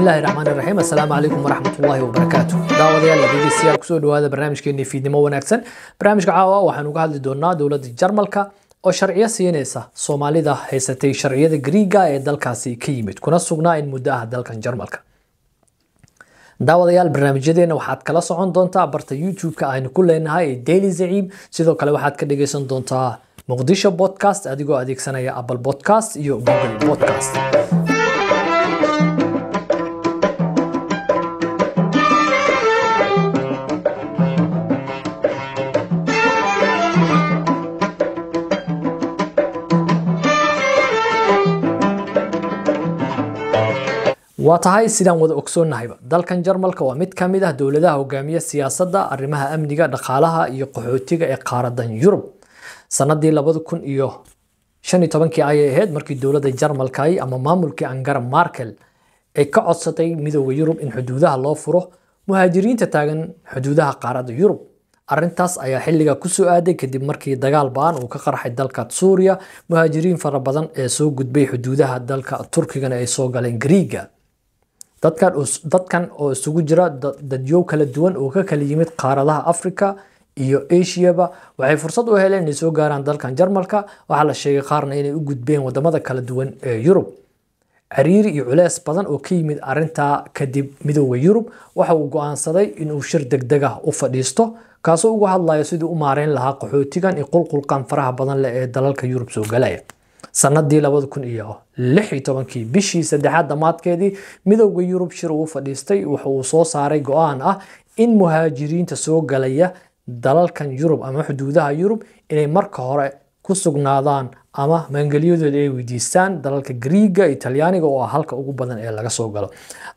bismillahi raxmaani raxiim assalaamu calaykum waraxmatullaahi wabarakaatu daawadayaal b b c a kusoo dhawaada barnaamijkeennii fiidnimo wanaagsan barnaamijka caawa waxaan uga hadli doonaa dowladda jarmalka oo sharciyo siinaysa soomaalida haysatay sharciyada griiga ee dalkaasi ka yimid kuna sugnaa in muddo ah dalkan jarmalka daawadayaal barnaamijyadeena waxaad kala socon doontaa barta youtube-ka aynu ku leenahay ee daily zaciib sidoo kale waxaad ka dhagaysan doontaa muqdisho podcast adigoo adeegsanaya apple podcast iyo google podcast waa tahay sidaan wada ogsoonnahayba dalkan jarmalka waa mid ka mid ah dowladaha hogaamiya siyaasadda arrimaha amniga dhaqaalaha iyo qaxootiga ee qaaradan yurub sanadii labada kun iyo shan iyo tobankii ayay ahayd markii dowladda jarmalka ay ama maamulkii angara markel ay ka codsatay midooda yurub in xuduudaha loo furo muhaajiriinta taagan xuduudaha qaaradda yurub arintaas ayaa xilliga kusoo aaday kadib markii dagaal ba-an uu ka qarxay dalka suuriya muhaajiriin fara badan ee soo gudbay xuduudaha dalka turkigana ay soo galeen gariiga dadkan oo isugu jira dadyow kala duwan oo ka kala yimid qaaradaha africa iyo asiaba waxay fursad u heleen inay soo gaaraan dalkan jarmalka waxaa la sheegay qaarna inay u gudbeen wadamada kala duwan ee yurub cariiri iyo culees badan oo ka yimid arintaa kadib midooda yurub waxa uu go-aansaday inuu shir degdeg ah u fadhiisto kaasoo uga hadlayo sidii u maareyn lahaa qaxootigan iyo qulqulqan faraha badan leh ee dalalka yurub soo galaya sanadii labada kun iyo lix iyo tobankii bishii saddexaad dhammaadkeedii midooda yurub shir uu fadhiistay waxa uu soo saaray go-aan ah in muhaajiriinta soo galaya dalalkan yurub ama xuduudaha yurub inay marka hore ku sugnaadaan ama maangeliyadooda ay weydiistaan dalalka griiga italyaaniga oo ah halka ugu badan ee laga soo galo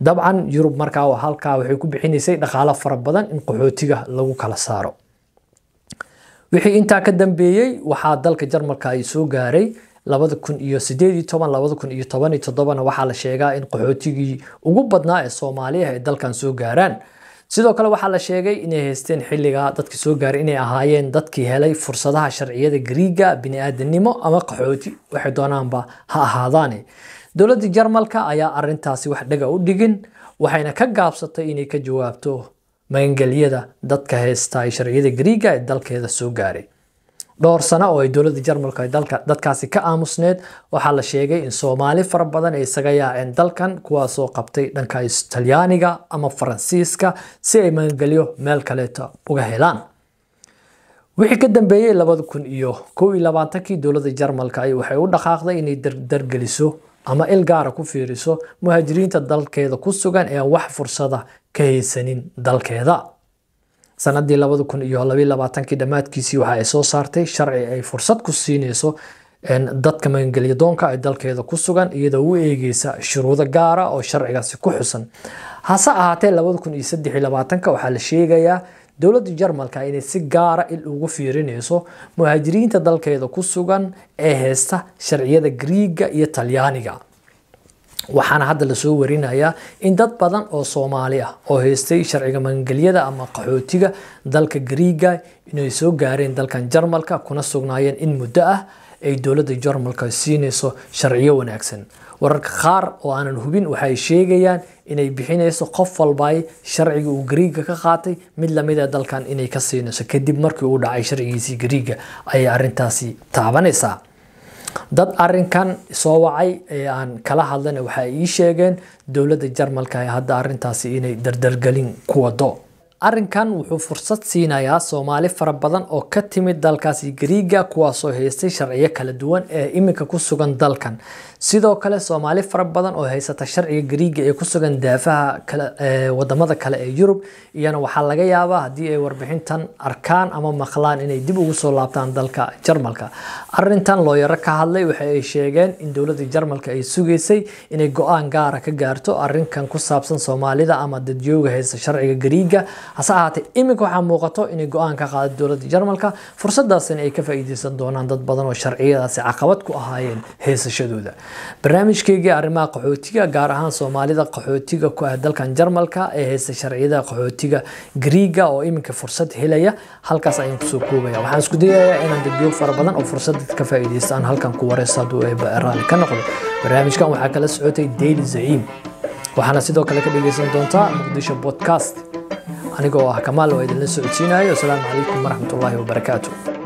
dabcan yurub markaa halkaa waxay ku bixinaysay dhaqaalo fara badan in qaxootiga lagu kala saaro wixii intaa ka dambeeyey waxaa dalka jarmalka ay soo gaaray labada kun iyo sideed iyo toban labada kun iyo toban iyo toddobana waxaa la sheegaa in qaxootigii ugu badnaa ee soomaaliya ay dalkan soo gaaraan sidoo kale waxaa la sheegay inay haysteen xilligaa dadka soo gaaray inay ahaayeen dadkii helay fursadaha sharciyada gariiga bini-aadanimo ama qaxooti waxay doonaanba ha ahaadaane dowladda jarmalka ayaa arintaasi wax dhaga u dhigin waxayna ka gaabsatay inay ka jawaabto magangelyada dadka haysta sharciyada gariiga ee dalkeeda soo gaaray dhowr sano oo ay dowladda jarmalka dadkaasi ka aamusneed waxaa la sheegay in soomaali fara badan ay isaga yaaceen dalkan kuwaasoo qabtay dhanka talyaaniga ama faransiiska si ay magangelyo meel kaleeta uga helaan wixii ka dambeeyey labada kun iyo kow iyo labaatankii dowladda jarmalka ay waxay u dhaqaaqday inay dardargeliso ama il gaara ah ku fiiriso muhaajiriinta dalkeeda ku sugan ee wax fursada ka haysanin dalkeeda sanadii labada kun iyo labaiy labaatankii dhammaadkiisii waxa ay soo saartay sharci ay fursad ku siinayso dadka magangelyadoonka ee dalkeeda ku sugan iyadoo u eegeysa shuruudo gaara ah oo sharcigaasi ku xusan hase ahaatee labada kun iyo saddex iyo labaatanka waxaa la sheegayaa dowladda jarmalka inay si gaara ah il ugu fiirinayso muhaajiriinta dalkeeda ku sugan ee heysta sharciyada griiga iyo talyaaniga waxaana hadda lasoo warinayaa in dad badan oo soomaali ah oo haystay sharciga magangelyada ama qaxootiga dalka griiga inay soo gaareen dalkan jarmalka kuna sugnaayeen in muddo ah ay dowladda jarmalka siinayso sharciyo wanaagsan wararka qaar oo aanan hubin waxay sheegayaan inay bixinayso qof walbaay sharciga uu griiga ka qaatay mid lamida ah dalkan inay ka siinayso kadib markii uu dhacay sharcigiisii griiga ayay arintaasi taabanaysaa dad arinkan soo wacay ee aan kala hadlan waxay ii sheegeen dowladda jarmalka ee hadda arintaasi inay dardargelin ku waddo arrinkan wuxuu fursad siinayaa soomaali fara badan oo ka timid dalkaasi gariiga kuwaasoo haystay sharciyo kala duwan ee iminka ku sugan dalkan sidoo kale soomaali fara badan oo haysata sharciga gariiga ee ku sugan daafaha wadamada kale ee yurub iyana waxaa laga yaabaa haddii ay warbixintan arkaan ama maqlaan inay dib ugu soo laabtaan dalka jarmalka arintan looyaro ka hadlay waxa ay sheegeen in dowladda jarmalka ay sugaysay inay go-aan gaara ka gaarto arinkan ku saabsan soomaalida ama dadjooga haysta sharciga gariiga hase ahaatee iminka waxaa muuqato inay go-aan ka qaado dowladda jarmalka fursadaasina ay ka faa'iideysan doonaan dad badan oo sharciyadaasi caqabad ku ahaayeen haysashadooda barnaamijkeygii arrimaha qaxootiga gaar ahaan soomaalida qaxootiga ku ah dalkan jarmalka ee heysta sharciyada qaxootiga griiga oo iminka fursad helaya halkaas ayaan kusoo koobaya waxaan isku dayayaa inaan dadyo fara badan oo fursad dad ka faa'iidaystaan halkan ku wareysa haduu raalli ka noqdo barnaamijkan waxaa kala socotay daily zaciim waxaana sidoo kale ka dhegeysan doontaa muqdisho bodcast anigoo ah kamaal oo idinla socodsiinayo asalaamu calaykum waraxmatullaahi wabarakaatu